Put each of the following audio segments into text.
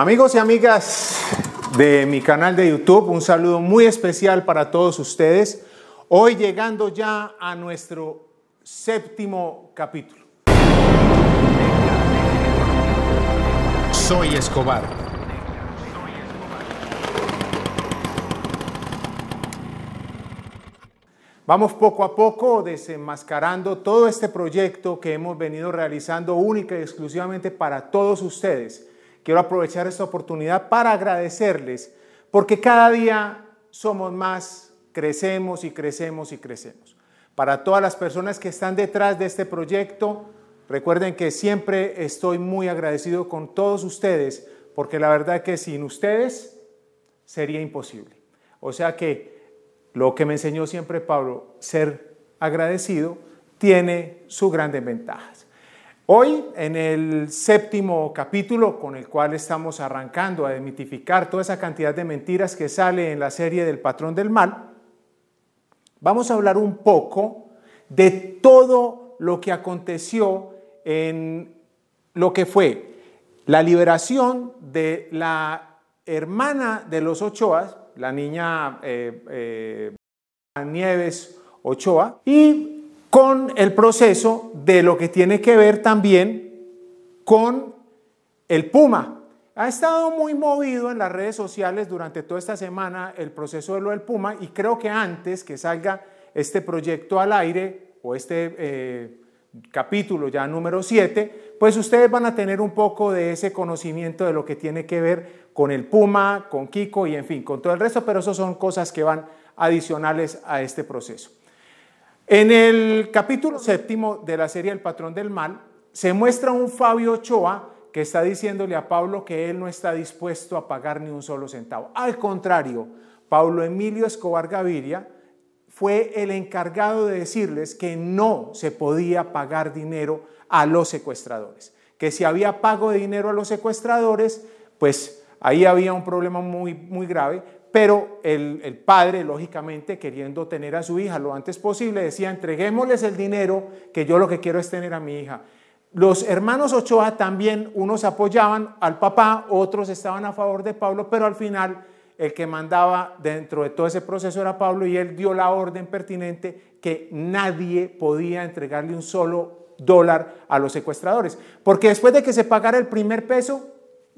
Amigos y amigas de mi canal de YouTube, un saludo muy especial para todos ustedes. Hoy llegando ya a nuestro séptimo capítulo. Soy Escobar. Vamos poco a poco desenmascarando todo este proyecto que hemos venido realizando única y exclusivamente para todos ustedes Quiero aprovechar esta oportunidad para agradecerles, porque cada día somos más, crecemos y crecemos y crecemos. Para todas las personas que están detrás de este proyecto, recuerden que siempre estoy muy agradecido con todos ustedes, porque la verdad que sin ustedes sería imposible. O sea que lo que me enseñó siempre Pablo, ser agradecido, tiene sus grandes ventajas. Hoy, en el séptimo capítulo con el cual estamos arrancando a demitificar toda esa cantidad de mentiras que sale en la serie del patrón del mal, vamos a hablar un poco de todo lo que aconteció en lo que fue la liberación de la hermana de los Ochoas, la niña eh, eh, Nieves Ochoa, y con el proceso de lo que tiene que ver también con el Puma. Ha estado muy movido en las redes sociales durante toda esta semana el proceso de lo del Puma y creo que antes que salga este proyecto al aire o este eh, capítulo ya número 7, pues ustedes van a tener un poco de ese conocimiento de lo que tiene que ver con el Puma, con Kiko y en fin, con todo el resto, pero eso son cosas que van adicionales a este proceso. En el capítulo séptimo de la serie El patrón del mal, se muestra un Fabio Ochoa que está diciéndole a Pablo que él no está dispuesto a pagar ni un solo centavo. Al contrario, Pablo Emilio Escobar Gaviria fue el encargado de decirles que no se podía pagar dinero a los secuestradores, que si había pago de dinero a los secuestradores, pues ahí había un problema muy, muy grave, pero el, padre, lógicamente, queriendo tener a su hija lo antes posible, decía, entreguémosles el dinero, que yo lo que quiero es tener a mi hija. Los hermanos Ochoa también, unos apoyaban al papá, otros estaban a favor de Pablo, pero al final el que mandaba dentro de todo ese proceso era Pablo y él dio la orden pertinente que nadie podía entregarle un solo dólar a los secuestradores. Porque después de que se pagara el primer peso,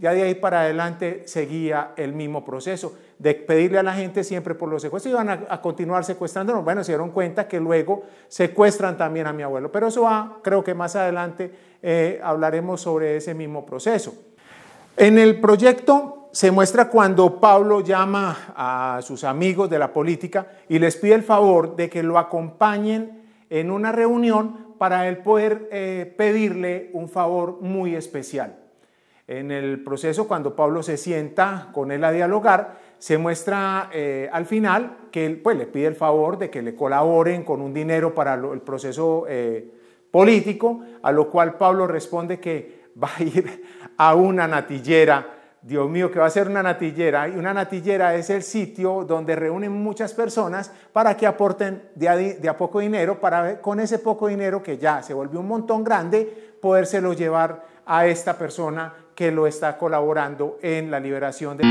ya de ahí para adelante seguía el mismo proceso de pedirle a la gente siempre por los secuestros. y a, a, continuar secuestrándonos. Bueno, se dieron cuenta que luego secuestran también a mi abuelo. Pero eso va, creo que más adelante eh, hablaremos sobre ese mismo proceso. En el proyecto se muestra cuando Pablo llama a sus amigos de la política y les pide el favor de que lo acompañen en una reunión para él poder eh, pedirle un favor muy especial. En el proceso, cuando Pablo se sienta con él a dialogar, se muestra eh, al final que él pues, le pide el favor de que le colaboren con un dinero para el proceso eh, político, a lo cual Pablo responde que va a ir a una natillera. Dios mío, que va a ser una natillera. Y una natillera es el sitio donde reúnen muchas personas para que aporten de a, poco dinero, para con ese poco dinero que ya se volvió un montón grande, podérselo llevar a esta persona que lo está colaborando en la liberación de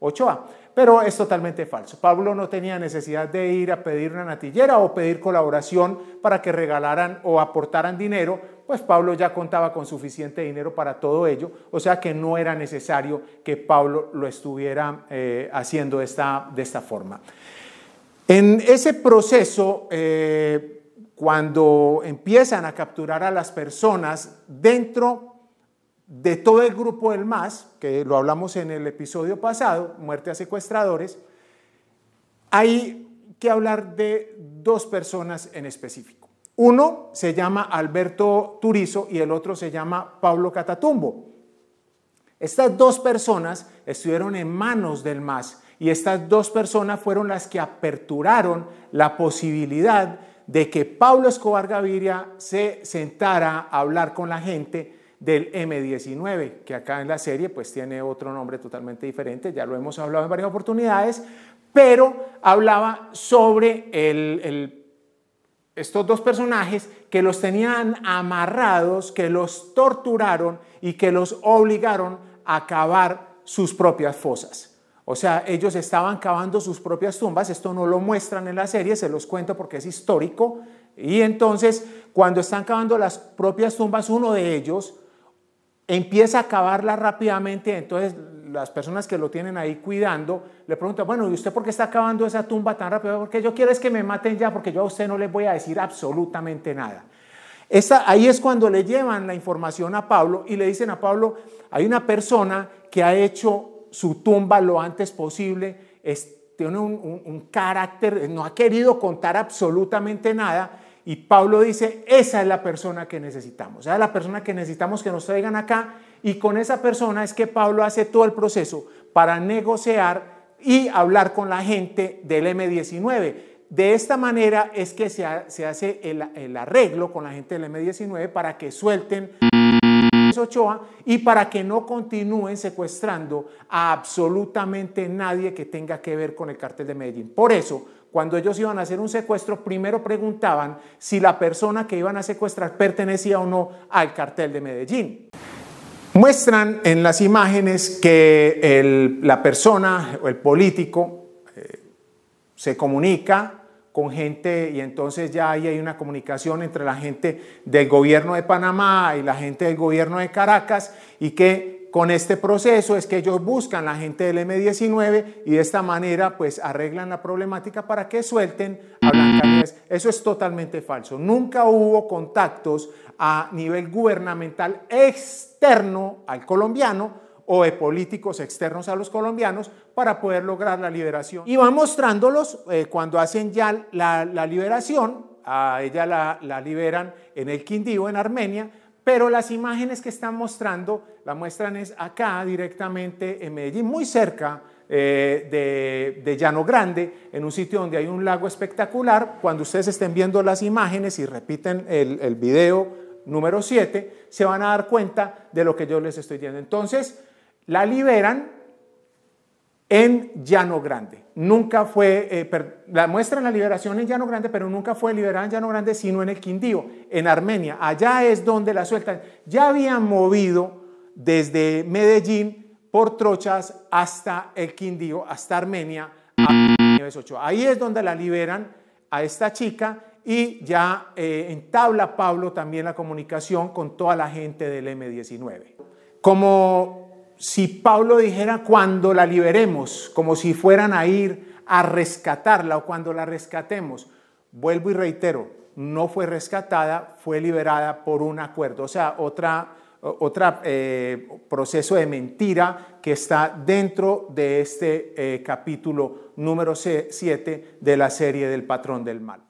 Ochoa. Pero es totalmente falso. Pablo no tenía necesidad de ir a pedir una natillera o pedir colaboración para que regalaran o aportaran dinero, pues Pablo ya contaba con suficiente dinero para todo ello, o sea que no era necesario que Pablo lo estuviera eh, haciendo esta, de esta forma. En ese proceso, eh, cuando empiezan a capturar a las personas dentro de todo el grupo del MAS, que lo hablamos en el episodio pasado, muerte a secuestradores, hay que hablar de dos personas en específico. Uno se llama Alberto Turizo y el otro se llama Pablo Catatumbo. Estas dos personas estuvieron en manos del MAS y estas dos personas fueron las que aperturaron la posibilidad de que Pablo Escobar Gaviria se sentara a hablar con la gente del M19, que acá en la serie pues tiene otro nombre totalmente diferente, ya lo hemos hablado en varias oportunidades, pero hablaba sobre el, estos dos personajes que los tenían amarrados, que los torturaron y que los obligaron a cavar sus propias fosas. O sea, ellos estaban cavando sus propias tumbas, esto no lo muestran en la serie, se los cuento porque es histórico. Y entonces, cuando están cavando las propias tumbas, uno de ellos empieza a acabarla rápidamente, entonces las personas que lo tienen ahí cuidando le preguntan, bueno, ¿y usted por qué está acabando esa tumba tan rápido? Porque yo quiero es que me maten ya, porque yo a usted no les voy a decir absolutamente nada. ahí es cuando le llevan la información a Pablo y le dicen a Pablo, hay una persona que ha hecho su tumba lo antes posible, tiene un carácter, no ha querido contar absolutamente nada, y Pablo dice, esa es la persona que necesitamos, esa es la persona que necesitamos que nos traigan acá. Y con esa persona es que Pablo hace todo el proceso para negociar y hablar con la gente del M19. De esta manera es que se, se hace el, arreglo con la gente del M19 para que suelten a Ochoa y para que no continúen secuestrando a absolutamente nadie que tenga que ver con el cartel de Medellín. Por eso, cuando ellos iban a hacer un secuestro, primero preguntaban si la persona que iban a secuestrar pertenecía o no al cartel de Medellín. Muestran en las imágenes que la persona o el político eh, se comunica con gente y entonces ya ahí hay una comunicación entre la gente del gobierno de Panamá y la gente del gobierno de Caracas y que con este proceso es que ellos buscan la gente del M19 y de esta manera pues arreglan la problemática para que suelten a Blanca Eso es totalmente falso. Nunca hubo contactos a nivel gubernamental externo al colombiano o de políticos externos a los colombianos para poder lograr la liberación. Y van mostrándolos eh, cuando hacen ya la, liberación, a ella la, la liberan en el Quindío, en Armenia, pero las imágenes que están mostrando, la muestran es acá directamente en Medellín, muy cerca eh, de, Llano Grande, en un sitio donde hay un lago espectacular. Cuando ustedes estén viendo las imágenes y repiten el, el video número 7, se van a dar cuenta de lo que yo les estoy diciendo. Entonces, la liberan en Llano Grande. Nunca fue, eh, la muestra en la liberación en Llano Grande, pero nunca fue liberada en Llano Grande, sino en el Quindío, en Armenia. Allá es donde la sueltan. Ya habían movido desde Medellín por trochas hasta el Quindío, hasta Armenia, a Ahí es donde la liberan a esta chica y ya eh, entabla Pablo también la comunicación con toda la gente del M19. Como si Pablo dijera cuando la liberemos, como si fueran a ir a rescatarla o cuando la rescatemos, vuelvo y reitero, no fue rescatada, fue liberada por un acuerdo, o sea, otra otro eh, proceso de mentira que está dentro de este eh, capítulo número 7 de la serie del patrón del mal.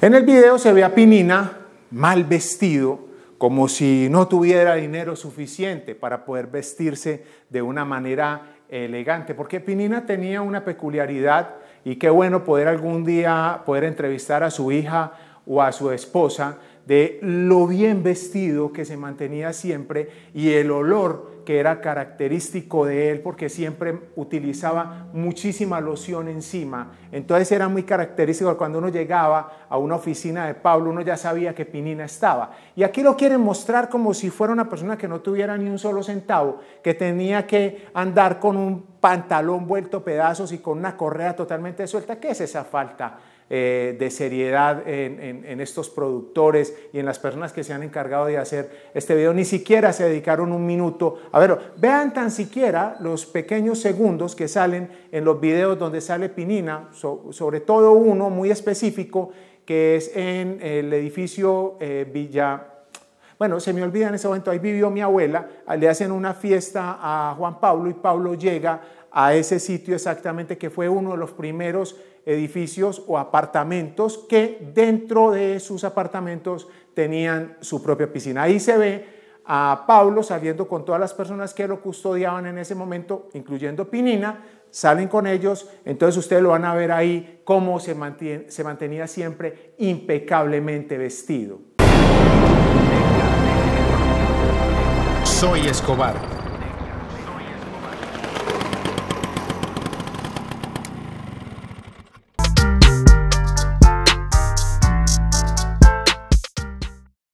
En el video se ve a Pinina mal vestido, como si no tuviera dinero suficiente para poder vestirse de una manera elegante, porque Pinina tenía una peculiaridad y qué bueno poder algún día poder entrevistar a su hija o a su esposa de lo bien vestido que se mantenía siempre y el olor que era característico de él porque siempre utilizaba muchísima loción encima. Entonces era muy característico cuando uno llegaba a una oficina de Pablo, uno ya sabía que Pinina estaba. Y aquí lo quieren mostrar como si fuera una persona que no tuviera ni un solo centavo, que tenía que andar con un pantalón vuelto pedazos y con una correa totalmente suelta. ¿Qué es esa falta? Eh, de seriedad en, estos productores y en las personas que se han encargado de hacer este video. Ni siquiera se dedicaron un minuto. A ver, vean tan siquiera los pequeños segundos que salen en los videos donde sale Pinina, sobre todo uno muy específico que es en el edificio eh, Villa bueno, se me olvida en ese momento, ahí vivió mi abuela, le hacen una fiesta a Juan Pablo y Pablo llega a ese sitio exactamente que fue uno de los primeros edificios o apartamentos que dentro de sus apartamentos tenían su propia piscina. Ahí se ve a Pablo saliendo con todas las personas que lo custodiaban en ese momento, incluyendo Pinina, salen con ellos, entonces ustedes lo van a ver ahí cómo se, se mantenía siempre impecablemente vestido. Soy Escobar